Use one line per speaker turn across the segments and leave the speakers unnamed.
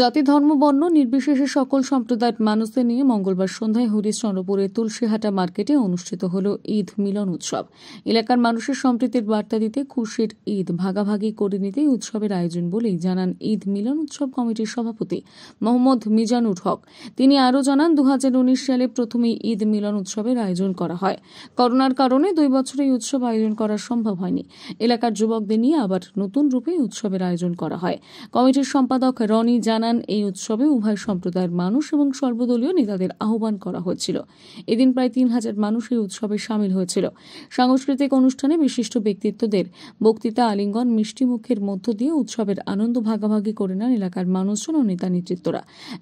জাতি ধর্ম বর্ণ নির্বিশেষে সকল সম্প্রদায়ের মানুষদের নিয়ে মঙ্গলবার সন্ধ্যায় হরিশ্চন্দ্রপুরের তুলসীহাটা মার্কেটে অনুষ্ঠিত হল ঈদ মিলন উৎসব এলাকার মানুষের সম্প্রীতির বার্তা দিতে খুশির ঈদ ভাগাভাগি করে নিতে উৎসবের আয়োজন বলেই জানান ঈদ মিলন উৎসব কমিটির সভাপতি মোহাম্মদ মিজানুর হক তিনি আরও জানান দু সালে প্রথমেই ঈদ মিলন উৎসবের আয়োজন করা হয় করোনার কারণে দুই বছর এই উৎসব আয়োজন করা সম্ভব হয়নি এলাকার যুবকদের নিয়ে আবার নতুন রূপে উৎসবের আয়োজন করা হয় কমিটির সম্পাদক রনি জান জানান এই উৎসবে উভয় সম্প্রদায়ের মানুষ এবং সর্বদলীয় নেতাদের আহ্বান করা হয়েছিল এদিন প্রায় তিন হাজার মানুষ এই উৎসবে সামিল হয়েছিল সাংস্কৃতিক অনুষ্ঠানে বিশিষ্ট ব্যক্তিত্বদের বক্তৃতা আলিঙ্গন মিষ্টিমুখের মধ্য দিয়ে উৎসবের আনন্দ ভাগাভাগি করে নেন এলাকার মানুষজন ও নেতা নেতৃত্বরা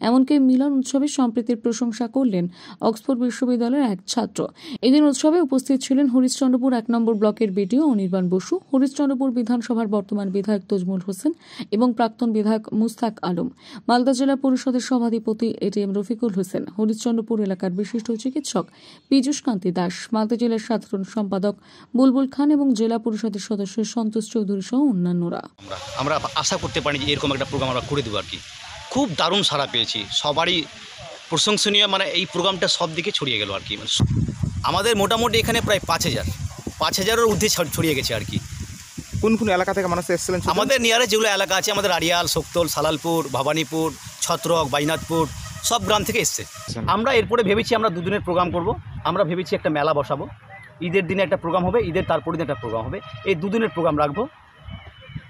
এমনকি মিলন উৎসবে সম্প্রীতির প্রশংসা করলেন অক্সফোর্ড বিশ্ববিদ্যালয়ের এক ছাত্র এদিন উৎসবে উপস্থিত ছিলেন হরিশ্চন্দ্রপুর এক নম্বর ব্লকের বিডিও অনির্বাণ বসু হরিশ্চন্দ্রপুর বিধানসভার বর্তমান বিধায়ক তজমুল হোসেন এবং প্রাক্তন বিধায়ক মুস্তাক আলম মালদা জেলা পরিষদের সভাধিপতি এটিএম রফিকুল হোসেন হরিশ্চন্দ্রপুর এলাকার বিশিষ্ট চিকিৎসক পীযুষ কান্তি দাস মালদা জেলার সাধারণ সম্পাদক বুলবুল খান এবং জেলা পরিষদের সদস্য সন্তোষ চৌধুরী সহ অন্যান্যরা
আমরা আশা করতে পারি যে এরকম একটা প্রোগ্রাম আমরা করে দেবো আর কি খুব দারুণ সারা পেয়েছি সবারই প্রশংসনীয় মানে এই প্রোগ্রামটা সব দিকে ছড়িয়ে গেল আর কি মানে আমাদের মোটামুটি এখানে প্রায় পাঁচ হাজার পাঁচ হাজারের ঊর্ধ্বে ছড়িয়ে গেছে আর কি
কোন কোন এলাকা থেকে মানুষ এসেছিলেন আমাদের নিয়ারে
যেগুলো এলাকা আছে আমাদের আড়িয়াল সক্তল সালালপুর ভবানীপুর ছত্রক বাইনাথপুর সব গ্রাম থেকে এসছে আচ্ছা। আমরা এরপরে ভেবেছি আমরা দুদিনের প্রোগ্রাম করব আমরা ভেবেছি একটা মেলা বসাবো ঈদের দিনে একটা প্রোগ্রাম হবে ঈদের তারপর দিন একটা প্রোগ্রাম হবে এই দুদিনের প্রোগ্রাম রাখবো